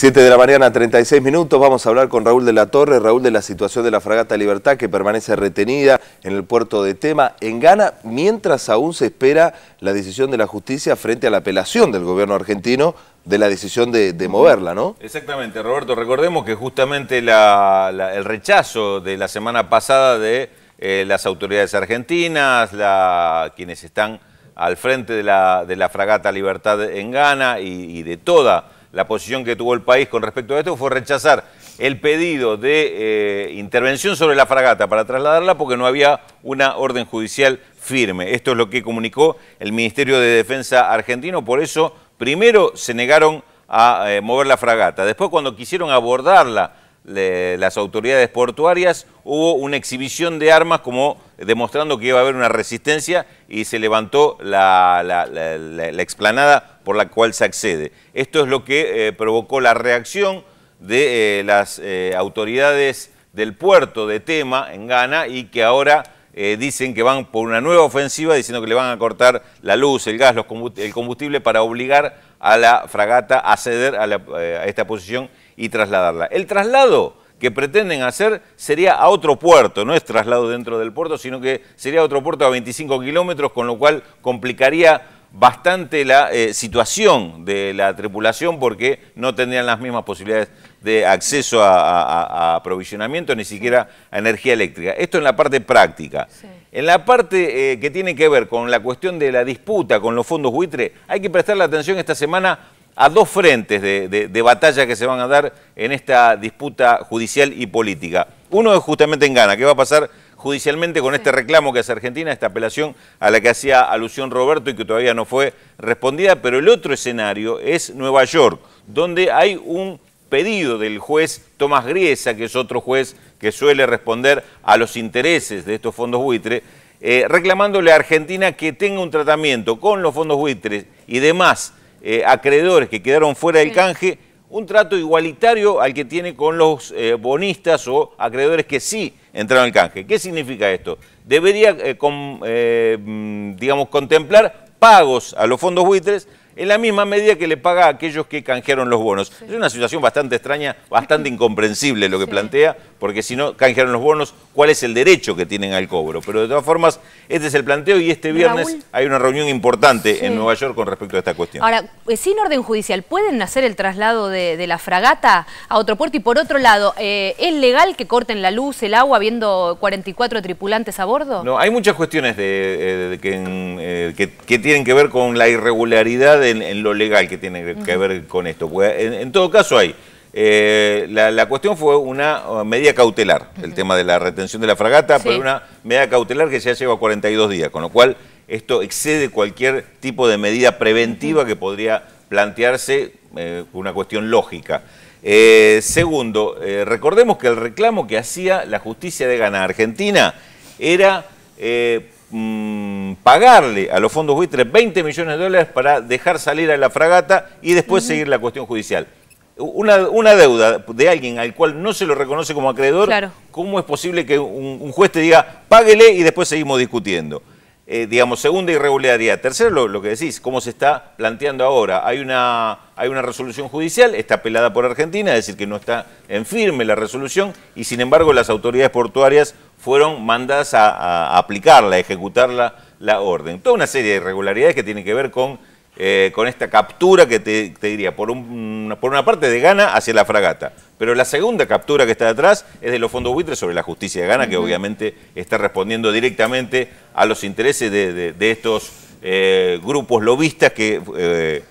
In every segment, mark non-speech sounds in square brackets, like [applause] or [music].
7 de la mañana, 36 minutos, vamos a hablar con Raúl de la Torre, Raúl de la situación de la fragata Libertad que permanece retenida en el puerto de Tema, en Ghana, mientras aún se espera la decisión de la justicia frente a la apelación del gobierno argentino de la decisión de, moverla, ¿no? Exactamente, Roberto, recordemos que justamente el rechazo de la semana pasada de eh, las autoridades argentinas, quienes están al frente de la, fragata Libertad en Ghana y de toda la posición que tuvo el país con respecto a esto fue rechazar el pedido de eh, intervención sobre la fragata para trasladarla porque no había una orden judicial firme. Esto es lo que comunicó el Ministerio de Defensa argentino, por eso primero se negaron a eh, mover la fragata, después cuando quisieron abordarla las autoridades portuarias, hubo una exhibición de armas como demostrando que iba a haber una resistencia y se levantó la, explanada por la cual se accede. Esto es lo que eh, provocó la reacción de eh, las eh, autoridades del puerto de Tema en Ghana y que ahora dicen que van por una nueva ofensiva diciendo que le van a cortar la luz, el gas, el combustible para obligar a la fragata acceder eh, a, esta posición y trasladarla. El traslado que pretenden hacer sería a otro puerto, no es traslado dentro del puerto, sino que sería a otro puerto a 25 kilómetros, con lo cual complicaría bastante la eh, situación de la tripulación porque no tendrían las mismas posibilidades de acceso a, aprovisionamiento, ni siquiera a energía eléctrica. Esto en la parte práctica. En la parte eh, que tiene que ver con la cuestión de la disputa con los fondos buitre, hay que prestar la atención esta semana a dos frentes de batalla que se van a dar en esta disputa judicial y política. Uno es justamente en Gana, ¿Qué va a pasar judicialmente con este reclamo que hace Argentina, esta apelación a la que hacía alusión Roberto y que todavía no fue respondida? Pero el otro escenario es Nueva York, donde hay un pedido del juez Tomás Griesa, que es otro juez que suele responder a los intereses de estos fondos buitres, eh, reclamándole a Argentina que tenga un tratamiento con los fondos buitres y demás eh, acreedores que quedaron fuera del canje un trato igualitario al que tiene con los eh, bonistas o acreedores que sí entraron al canje. ¿Qué significa esto? Debería, eh, eh, mm, digamos, contemplar pagos a los fondos buitres en la misma medida que le paga a aquellos que canjearon los bonos. Es una situación bastante extraña, bastante [laughs] incomprensible lo que plantea, porque si no canjearon los bonos, ¿cuál es el derecho que tienen al cobro? Pero de todas formas, este es el planteo y este viernes hay una reunión importante en Nueva York con respecto a esta cuestión. Ahora, eh, sin orden judicial, ¿pueden hacer el traslado de, la fragata a otro puerto? Y por otro lado, eh, ¿es legal que corten la luz, el agua, viendo 44 tripulantes a bordo? No, hay muchas cuestiones eh, que, que tienen que ver con la irregularidad de en, lo legal que tiene que ver con esto. en, todo caso hay... Eh, la, cuestión fue una uh, medida cautelar, el tema de la retención de la fragata, pero una medida cautelar que ya lleva 42 días, con lo cual esto excede cualquier tipo de medida preventiva que podría plantearse eh, una cuestión lógica. Eh, segundo, recordemos que el reclamo que hacía la justicia de Gana Argentina era Mm, pagarle a los fondos buitres 20 millones de dólares para dejar salir a la fragata y después seguir la cuestión judicial. Una, una, deuda de alguien al cual no se lo reconoce como acreedor, ¿cómo es posible que un, juez te diga, páguele y después seguimos discutiendo? Eh, digamos, segunda irregularidad. Tercero, lo, que decís, cómo se está planteando ahora. Hay una, hay una resolución judicial, está apelada por Argentina, es decir, que no está en firme la resolución, y sin embargo las autoridades portuarias fueron mandadas a, aplicarla, a ejecutarla la, orden. Toda una serie de irregularidades que tienen que ver con, eh, con esta captura que te, diría, por, por una parte de Ghana hacia la fragata, pero la segunda captura que está detrás es de los fondos buitres sobre la justicia de Ghana, que obviamente está respondiendo directamente a los intereses de, estos eh, grupos lobistas que... Eh,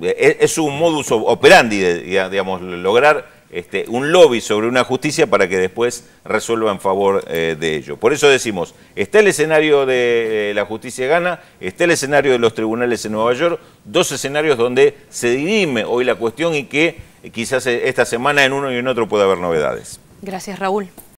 es, un modus operandi, digamos, lograr este, un lobby sobre una justicia para que después resuelva en favor eh, de ello. Por eso decimos, está el escenario de eh, la justicia gana, está el escenario de los tribunales en Nueva York, dos escenarios donde se dirime hoy la cuestión y que eh, quizás esta semana en uno y en otro pueda haber novedades. Gracias, Raúl.